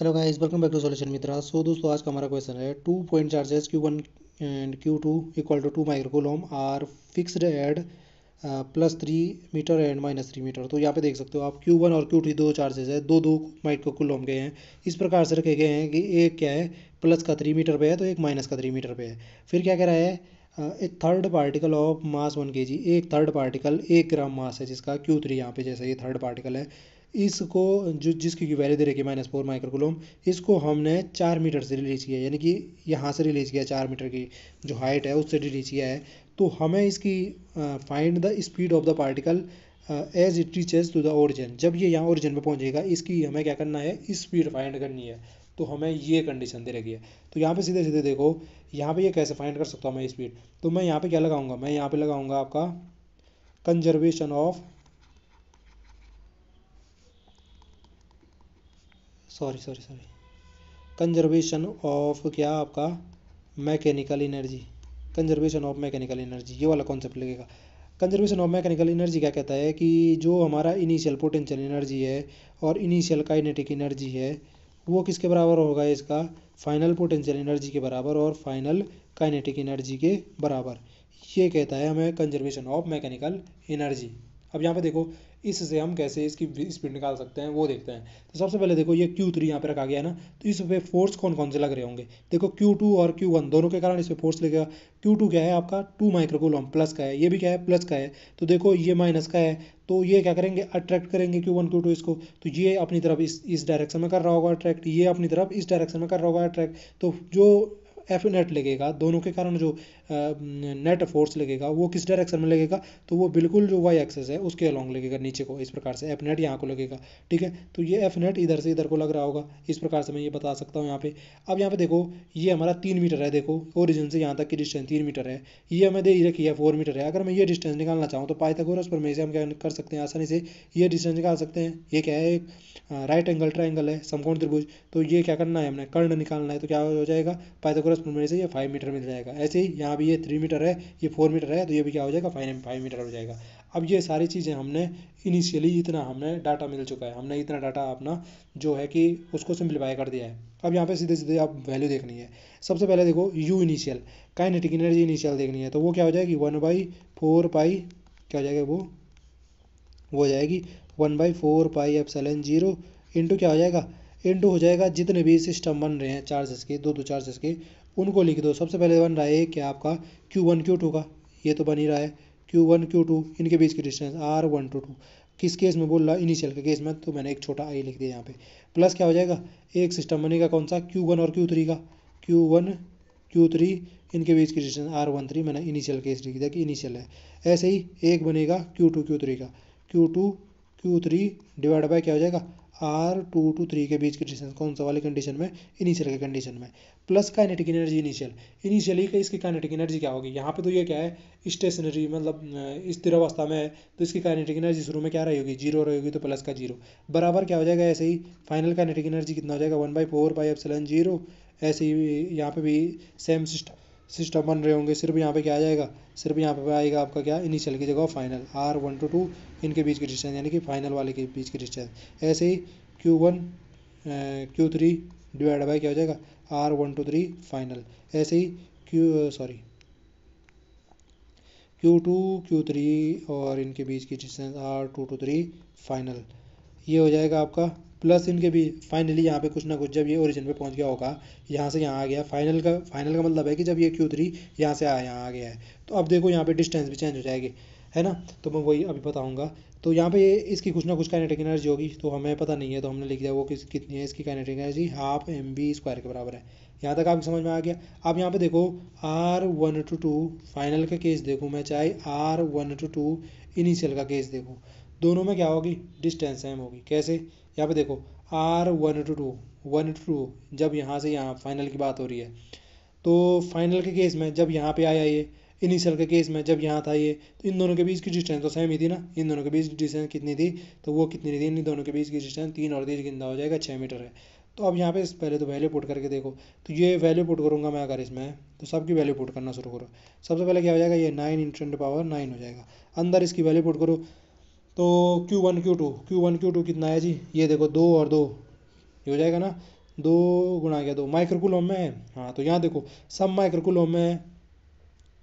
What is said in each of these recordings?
hello guys welcome back to solution Mitra so दोस्तों आज का हमारा क्वेश्चन है two point charges q one and q two equal to two microcoulomb are fixed at plus three metre and minus three metre तो यहाँ पे देख सकते हो आप क्यू वन और क्यू थ्री दो चार्जेस है दो दो माइक्रोकोलोम के हैं इस प्रकार से रखे गए हैं कि एक क्या है प्लस का थ्री मीटर पे है तो एक माइनस का थ्री मीटर पे है फिर क्या कह रहा है a third particle of mass one K G एक थर्ड पार्टिकल एक ग्राम मास है जिसका क्यू थ्री यहाँ पे जैसे ये थर्ड पार्टिकल है इसको जो जिसकी वैल्यू दे रखी है माइनस फोर माइक्रो इसको हमने चार मीटर से रिलीज किया यानी कि यहाँ से रिलीज किया चार मीटर की जो हाइट है उससे रिलीज किया है तो हमें इसकी find the speed of the particle as it reaches to the origin जब ये यहाँ ओरिजिन पर पहुँचेगा इसकी हमें क्या करना है स्पीड फाइंड करनी है तो हमें ये कंडीशन दे रखी है तो यहाँ पे सीधे सीधे देखो यहाँ पे ये कैसे फाइंड कर सकता हूँ मैं स्पीड तो मैं यहाँ पे क्या लगाऊंगा मैं यहाँ पे लगाऊंगा आपका conservation of sorry sorry sorry conservation of क्या आपका mechanical energy conservation of mechanical energy ये वाला कॉन्सेप्ट लगेगा कंजर्वेशन ऑफ मैकेनिकल एनर्जी क्या कहता है कि जो हमारा इनिशियल पोटेंशियल एनर्जी है और इनिशियल काइनेटिक एनर्जी है वो किसके बराबर होगा इसका फाइनल पोटेंशियल एनर्जी के बराबर और फाइनल काइनेटिक एनर्जी के बराबर ये कहता है हमें कंजर्वेशन ऑफ मैकेनिकल एनर्जी अब यहाँ पे देखो इससे हम कैसे इसकी स्पीड निकाल सकते हैं वो देखते हैं तो सबसे पहले देखो ये क्यू थ्री यहाँ पर रखा गया है ना तो इस पर फोर्स कौन कौन से लग रहे होंगे देखो क्यू टू और क्यू वन दोनों के कारण इस पर फोर्स लगेगा क्यू टू क्या है आपका टू माइक्रोकोलम प्लस का है ये भी क्या है प्लस का है तो देखो ये माइनस का है तो ये क्या करेंगे अट्रैक्ट करेंगे क्यू वन क्यू टू इसको तो ये अपनी तरफ इस इस डायरेक्शन में कर रहा होगा अट्रैक्ट ये अपनी तरफ इस डायरेक्शन में कर रहा होगा अट्रैक्ट तो जो एफ नेट लगेगा दोनों के कारण जो नेट फोर्स लगेगा वो किस डायरेक्शन में लगेगा तो वो बिल्कुल जो वाई एक्सेस है उसके अलॉन्ग लगेगा नीचे को इस प्रकार से एफ नेट यहाँ को लगेगा ठीक है तो ये एफ नेट इधर से इधर को लग रहा होगा इस प्रकार से मैं ये बता सकता हूँ यहाँ पे अब यहाँ पे देखो ये हमारा तीन मीटर है देखो ओरिजिन से यहाँ तक की डिस्टेंस तीन मीटर है ये हमें दे रखी है फोर मीटर है अगर मैं ये डिस्टेंस निकालना चाहूँ तो पाइथागोरस पर से हम क्या कर सकते हैं आसानी से ये डिस्टेंस निकाल सकते हैं ये क्या है एक राइट एंगल ट्राइंगल है समकोण त्रिभुज तो ये क्या करना है हमने कर्ण निकालना है तो क्या हो जाएगा पाइथागोरस प्लस वन से ये फाइव मीटर मिल जाएगा ऐसे ही यहाँ भी ये थ्री मीटर है ये फोर मीटर है तो ये भी क्या हो जाएगा फाइव फाइव मीटर हो जाएगा अब ये सारी चीज़ें हमने इनिशियली इतना हमने डाटा मिल चुका है हमने इतना डाटा अपना जो है कि उसको सिंप्लीफाई कर दिया है अब यहाँ पे सीधे सीधे आप वैल्यू देखनी है सबसे पहले देखो U initial kinetic energy initial देखनी है तो वो क्या हो जाएगी वन बाई फोर पाई क्या हो जाएगा वो वो हो जाएगी one by four pi epsilon zero into क्या हो जाएगा इनटू हो जाएगा जितने भी सिस्टम बन रहे हैं चार्जेस के दो दो चार्जेस के उनको लिख दो सबसे पहले बन रहा है क्या आपका क्यू वन क्यू टू का ये तो बन ही रहा है क्यू वन क्यू टू इनके बीच की distance r one two two किस केस में बोल रहा इनिशियल के केस में तो मैंने एक छोटा आई लिख दिया यहाँ पे प्लस क्या हो जाएगा एक सिस्टम बनेगा कौन सा क्यू वन और क्यू थ्री का क्यू वन क्यू थ्री इनके बीच की डिस्टेंस आर वन थ्री मैंने इनिशियल केस लिख दिया कि इनिशियल है ऐसे ही एक बनेगा क्यू टू क्यू थ्री का q two Q three divide by क्या हो जाएगा आर टू टू थ्री के बीच की डिस्टेंस कौन सा वाली कंडीशन में इनिशियल के कंडीशन में plus kinetic energy initial initially का इसकी काइनेटिक एनर्जी क्या होगी यहाँ पे तो ये क्या है स्टेशनरी मतलब स्थिर अवस्था में है तो इसकी काइनेटिक एनर्जी शुरू में क्या रही होगी जीरो रहेगी तो प्लस का जीरो बराबर क्या हो जाएगा ऐसे ही फाइनल काइनेटिक एनर्जी कितना हो जाएगा one by four by epsilon zero ऐसे ही यहाँ पे भी सेम सिस्टम सिस्टम बन रहे होंगे सिर्फ यहाँ पे क्या आ जाएगा सिर्फ यहाँ पे आएगा आपका क्या इनिशियल की जगह final R one two two इनके बीच की डिस्टेंस यानी कि फाइनल वाले के बीच की डिस्टेंस ऐसे ही Q one Q three divide by क्या हो जाएगा R one two three final ऐसे ही Q sorry Q two Q three और इनके बीच की distance R two two three final ये हो जाएगा आपका प्लस इनके भी फाइनली यहाँ पे कुछ ना कुछ जब ये ओरिजिन पे पहुँच गया होगा यहाँ से यहाँ आ गया फाइनल का फाइनल का मतलब है कि जब ये क्यू थ्री यहाँ से आया यहाँ आ गया है तो अब देखो यहाँ पे डिस्टेंस भी चेंज हो जाएगी है ना तो मैं वही अभी बताऊँगा तो यहाँ पे इसकी कुछ ना कुछ काइनेटिक एनर्जी होगी तो हमें पता नहीं है तो हमने लिख दिया वो किस कितनी है इसकी kinetic energy half M B square के बराबर है यहाँ तक आपकी समझ में आ गया आप यहाँ पे देखो R one two two final का केस देखो मैं चाहे R one two two initial का केस देखूँ दोनों में क्या होगी डिस्टेंस सेम होगी कैसे यहाँ पे देखो R one two two one two two जब यहाँ से यहाँ फाइनल की बात हो रही है तो फाइनल के केस में जब यहाँ पे आया ये इनिशियल के केस में जब यहाँ था ये तो इन दोनों के बीच की डिस्टेंस तो सेम ही थी ना इन दोनों के बीच की डिस्टेंस कितनी थी तो वो कितनी थी इन दोनों के बीच की डिस्टेंस तीन और तीस गिंदा हो जाएगा छः मीटर है तो अब यहाँ पे पहले तो वैल्यू पुट करके देखो तो ये वैल्यू पुट करूँगा मैं अगर इसमें तो सबकी वैल्यू पुट करना शुरू करो सबसे पहले क्या हो जाएगा ये नाइन इंटेंट पावर नाइन हो जाएगा अंदर इसकी वैल्यू पुट करो तो Q one Q two Q one Q two कितना है जी ये देखो दो और दो ये हो जाएगा ना दो गुणा गया दो माइक्रोकुलोम में है हाँ तो यहाँ देखो सब माइक्रोकुलोम में है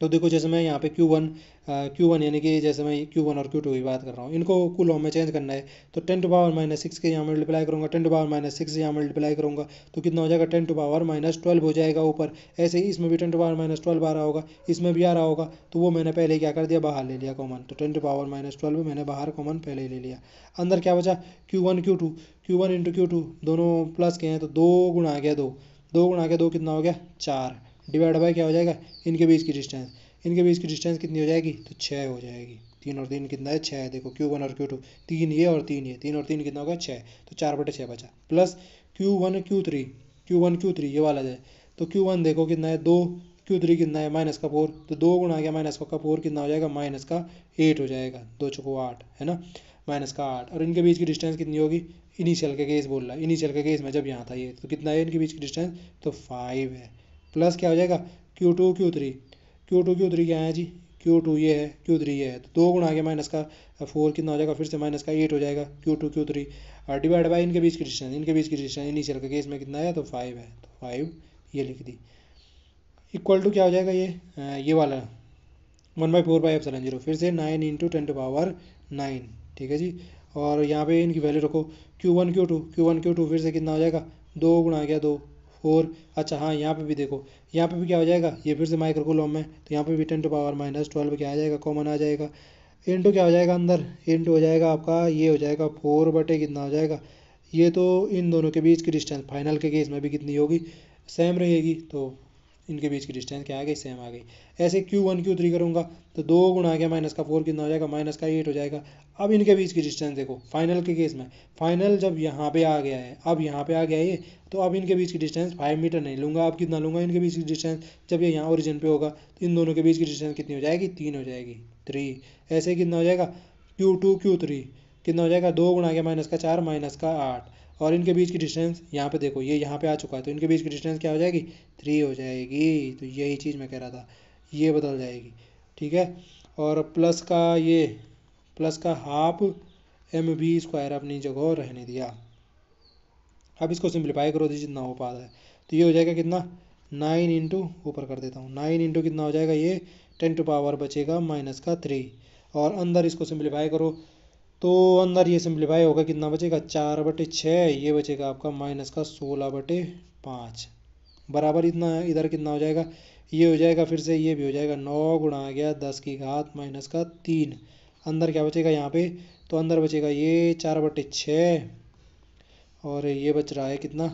तो देखो जैसे मैं यहाँ पे Q1 वन क्यू वन यानी कि जैसे मैं Q1 और Q2 की बात कर रहा हूँ इनको कूलॉम में चेंज करना है तो ten to power minus six के यहाँ मल्टीप्लाई करूँगा ten to power minus six यहाँ मल्टीप्लाई करूँगा तो कितना हो जाएगा ten to power minus twelve हो जाएगा ऊपर ऐसे ही इसमें भी ten to power minus twelve आ रहा होगा इसमें भी आ रहा होगा तो वो मैंने पहले क्या कर दिया बाहर ले लिया कॉमन तो ten to power minus twelve मैंने बाहर कॉमन पहले ले लिया अंदर क्या बचा Q one Q two Q one into Q two दोनों प्लस के हैं तो दो गुणा गया दो दो गुणा गया दो कितना हो गया चार डिवाइड बाय क्या हो जाएगा इनके बीच की डिस्टेंस इनके बीच की डिस्टेंस कितनी हो जाएगी तो छः हो जाएगी तीन और तीन कितना है छः है देखो क्यू वन और क्यू टू तीन ये और तीन ये तीन और तीन कितना होगा छः तो चार बटे छः बचा plus Q one Q three Q one Q three ये वाला जाए तो क्यू वन देखो कितना है दो क्यू थ्री कितना है माइनस का फोर तो दो गुणा गया माइनस का फोर कितना हो जाएगा माइनस का एट हो जाएगा दो चौको आठ है ना माइनस का आठ और इनके बीच की डिस्टेंस कितनी होगी इनिशियल के केस बोल रहा है इनिशियल के केस में जब यहाँ था ये तो कितना है इनके बीच की डिस्टेंस तो फाइव है प्लस क्या हो जाएगा Q two Q three Q two Q three क्या है जी क्यू टू ये है क्यू थ्री ये है तो दो गुणा गया माइनस का फोर uh, कितना हो जाएगा फिर से माइनस का एट हो जाएगा क्यू टू क्यू थ्री और डिवाइड बाई इनके बीच की डिस्टेंस इनके बीच की डिस्टेंस इनिशियल का केस में कितना आया तो फाइव है तो फाइव ये लिख दी इक्वल टू क्या हो जाएगा ये uh, ये वाला one by four by F seven zero फिर से nine into ten to power nine ठीक है जी और यहाँ पे इनकी वैल्यू रखो Q one Q two Q one Q two फिर से कितना हो जाएगा दो गुणा गया दो और अच्छा हाँ यहाँ पे भी देखो यहाँ पे भी क्या हो जाएगा ये फिर से माइक्रोकुलम है तो यहाँ पे भी ten to power minus twelve क्या आ जाएगा कॉमन आ जाएगा टू क्या हो जाएगा अंदर टू हो जाएगा आपका ये हो जाएगा फोर बटे कितना हो जाएगा ये तो इन दोनों के बीच की डिस्टेंस फाइनल के केस में भी कितनी होगी सेम रहेगी तो इनके बीच की डिस्टेंस क्या आ गई सेम आ गई ऐसे क्यू वन क्यू थ्री करूँगा तो दो गुण आ गया माइनस का फोर कितना हो जाएगा माइनस का एट हो जाएगा अब इनके बीच की डिस्टेंस देखो फाइनल के केस में फाइनल जब यहाँ पे आ गया है अब यहाँ पे आ गया ये तो अब इनके बीच की डिस्टेंस फाइव मीटर नहीं लूँगा अब कितना लूँगा इनके बीच की डिस्टेंस जब ये यहाँ ओरिजिन पे होगा तो इन दोनों के बीच की डिस्टेंस कितनी हो जाएगी तीन हो जाएगी थ्री ऐसे कितना हो जाएगा क्यू टू क्यू थ्री कितना हो जाएगा दो गुण आ गया माइनस का चार माइनस का आठ और इनके बीच की डिस्टेंस यहाँ पे देखो ये यहाँ पे आ चुका है तो इनके बीच की डिस्टेंस क्या हो जाएगी थ्री हो जाएगी तो यही चीज़ मैं कह रहा था ये बदल जाएगी ठीक है और प्लस का ये प्लस का हाफ एम बी स्क्वायर अपनी जगह रहने दिया अब इसको सिंप्लीफाई करो तो जितना हो पा रहा है तो ये हो जाएगा कितना नाइन इंटू ऊपर कर देता हूँ नाइन इंटू कितना हो जाएगा ये टेन टू पावर बचेगा माइनस का थ्री और अंदर इसको सिंप्लीफाई करो तो अंदर ये सिंप्लीफाई होगा कितना बचेगा चार बटे छः ये बचेगा आपका माइनस का सोलह बटे पाँच बराबर इतना इधर कितना हो जाएगा ये हो जाएगा फिर से ये भी हो जाएगा नौ गुणा आ गया दस की घात माइनस का तीन अंदर क्या बचेगा यहाँ पे तो अंदर बचेगा ये चार बटे छः और ये बच रहा है कितना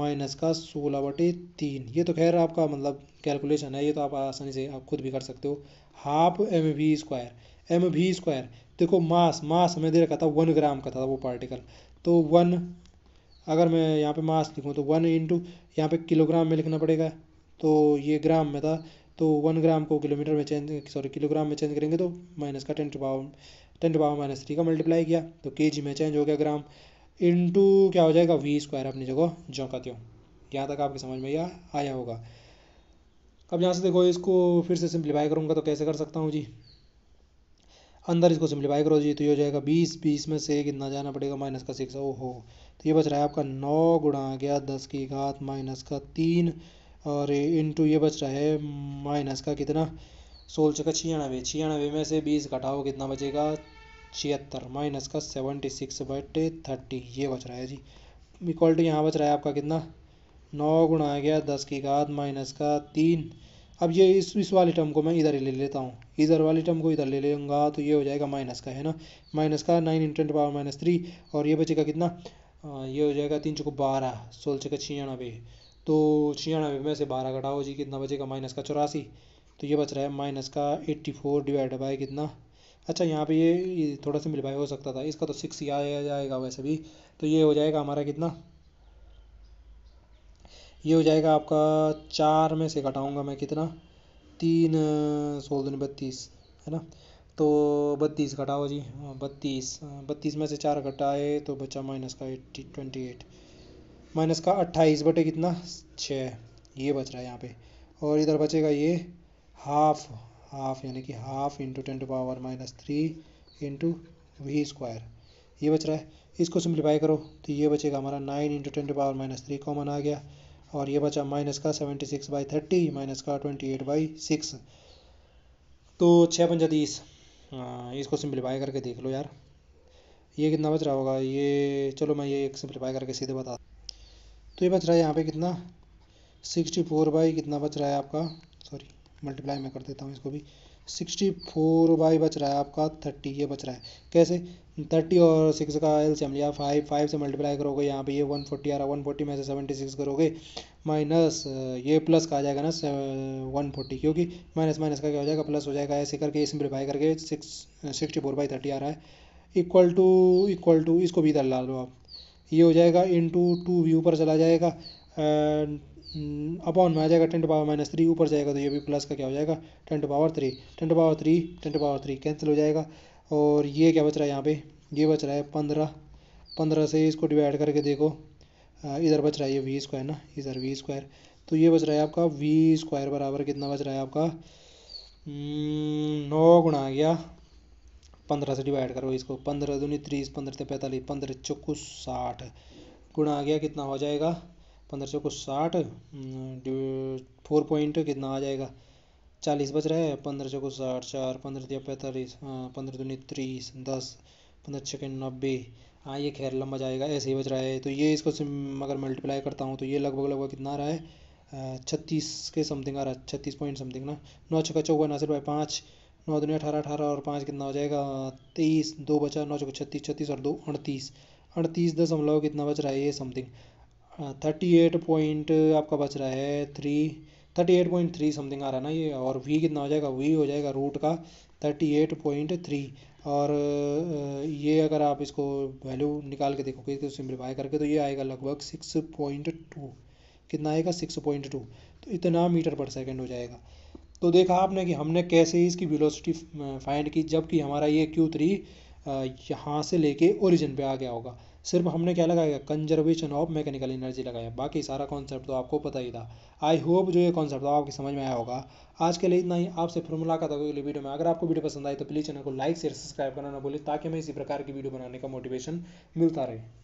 माइनस का सोलह बटे तीन ये तो खैर आपका मतलब कैलकुलेशन है ये तो आप आसानी से आप खुद भी कर सकते हो half M V square M V square देखो मास मास हमें दे रखा था वन ग्राम का था वो पार्टिकल तो वन अगर मैं यहाँ पे मास लिखूँ तो वन इंटू यहाँ पे किलोग्राम में लिखना पड़ेगा तो ये ग्राम में था तो वन ग्राम को किलोमीटर में चेंज सॉरी किलोग्राम में चेंज करेंगे तो माइनस का ten to power ten to power minus three का मल्टीप्लाई किया तो के जी में चेंज हो गया ग्राम इंटू क्या हो जाएगा वी स्क्वायर अपनी जगह जोंका त्यों यहाँ तक आपकी समझ में आया होगा अब यहाँ से देखो इसको फिर से सिंप्लीफाई करूँगा तो कैसे कर सकता हूँ जी अंदर इसको सिंप्लीफाई करो जी तो ये हो जाएगा बीस बीस में से कितना जाना पड़ेगा माइनस का सिक्स ओहो तो ये बच रहा है आपका नौ गुणा आ गया दस की घात माइनस का तीन और इंटू ये बच रहा है माइनस का कितना सोल चुका छियानवे छियानवे में से बीस घटाओ कितना बचेगा छिहत्तर माइनस का सेवेंटी सिक्स बटे थर्टी ये बच रहा है जी इक्वल टू यहाँ बच रहा है आपका कितना नौ गुणा आ गया दस की घात माइनस का तीन अब ये इस इस वाले टर्म को मैं इधर ही ले लेता हूँ इधर वाले टर्म को इधर ले लेगा तो ये हो जाएगा माइनस का है ना माइनस का nine into power minus three और ये बचेगा कितना आ, ये हो जाएगा तीन चौको बारह सोलह चौका छियानबे तो छियानबे में से बारह घटाओ जी कितना बचेगा माइनस का चौरासी तो ये बच रहा है माइनस का एट्टी फोर डिवाइड बाई कितना अच्छा यहाँ पे ये थोड़ा सा मिलवाई हो सकता था इसका तो सिक्स ही आया जाएगा वैसे भी तो ये हो जाएगा हमारा कितना ये हो जाएगा आपका चार में से घटाऊंगा मैं कितना तीन सोलह दिन बत्तीस है ना तो बत्तीस घटाओ जी बत्तीस बत्तीस में से चार घटाए तो बचा माइनस का एट्टी ट्वेंटी एट माइनस का अट्ठाईस बटे कितना छः ये बच रहा है यहाँ पे और इधर बचेगा ये हाफ हाफ यानी कि half into ten to power minus three into V square ये बच रहा है इसको सिंप्लीफाई करो तो ये बचेगा हमारा nine into ten to power minus three common आ गया और ये बचा माइनस का seventy six by thirty minus का ट्वेंटी एट बाई सिक्स तो छः पंजा तीस हाँ, इसको सिंप्लीफाई करके देख लो यार ये कितना बच रहा होगा ये चलो मैं ये एक सिंप्लीफाई करके सीधे बता तो ये बच रहा है यहाँ पे कितना सिक्सटी फोर बाई कितना बच रहा है आपका सॉरी मल्टीप्लाई मैं कर देता हूँ इसको भी सिक्सटी फोर वाई बच रहा है आपका थर्टी ये बच रहा है कैसे थर्टी और सिक्स का एल सेम लिया फाइव फाइव से मल्टीप्लाई करोगे यहाँ पे ये वन फोर्टी आ रहा है वन फोर्टी में से सेवेंटी सिक्स करोगे माइनस ये प्लस का आ जाएगा ना वन फोर्टी क्योंकि माइनस माइनस का क्या हो जाएगा प्लस हो जाएगा ऐसे करके सिंप्लीफाई करके six sixty four by thirty आ रहा है इक्वल टू इक्वल टू इसको भी इधर ला लो आप ये हो जाएगा इन टू टू व्यू पर चला जाएगा हम्म, अपॉन में आ जाएगा टेंट पावर माइनस थ्री ऊपर जाएगा तो ये भी प्लस का क्या हो जाएगा ten to power three ten to power three ten to power three cancel हो जाएगा और ये क्या बच रहा है यहाँ पे ये बच रहा है पंद्रह पंद्रह से इसको डिवाइड करके देखो इधर बच रहा है ये वी स्क्वायर ना इधर वी स्क्वायर तो ये बच रहा है आपका वी स्क्वायर बराबर कितना बच रहा है आपका हम्म, नौ गुणा आ गया पंद्रह से डिवाइड करो इसको पंद्रह दूनी तीस पंद्रह से पैंतालीस पंद्रह चौकू साठ गुणा आ गया कितना हो जाएगा पंद्रह सौ को साठ फोर पॉइंट कितना आ जाएगा चालीस बच रहा है पंद्रह सौ को साठ चार पंद्रह दिया पैंतालीस हाँ पंद्रह दुनिया तीस दस पंद्रह छः के नब्बे हाँ ये खैर लंबा जाएगा ऐसे ही बच रहा है तो ये इसको अगर मल्टीप्लाई करता हूँ तो ये लगभग लगभग कितना आ रहा है छत्तीस के समथिंग आ रहा है छत्तीस पॉइंट समथिंग ना नौ छः का चौवन ना भाई पाँच नौ दुनिया अठारह अठारह और पाँच कितना हो जाएगा तेईस दो बचा नौ छः छत्तीस छत्तीस और दो अड़तीस अड़तीस दशमलव कितना बच रहा है ये समथिंग थर्टी एट पॉइंट आपका बच रहा है three thirty eight point three something आ रहा है ना ये और वी कितना हो जाएगा वी हो जाएगा रूट का थर्टी एट पॉइंट थ्री और ये अगर आप इसको वैल्यू निकाल के देखोगे तो सिंप्लीफाई करके तो ये आएगा लगभग सिक्स पॉइंट टू कितना आएगा सिक्स पॉइंट टू तो इतना मीटर पर सेकेंड हो जाएगा तो देखा आपने कि हमने कैसे इसकी वेलोसिटी फाइंड की जबकि हमारा ये क्यू थ्री यहाँ से लेके ओरिजिन पे आ गया होगा सिर्फ हमने क्या लगाया कंजर्वेशन ऑफ मैकेनिकल एनर्जी लगाया बाकी सारा कॉन्सेप्ट तो आपको पता ही था आई होप जो ये कॉन्सेप्ट था आपके समझ में आया होगा आज के लिए इतना ही आपसे फिर मुलाकात होगी अगली वीडियो में अगर आपको वीडियो पसंद आई तो प्लीज़ चैनल को लाइक शेयर सब्सक्राइब करना ना भूलें ताकि हमें इसी प्रकार की वीडियो बनाने का मोटिवेशन मिलता रहे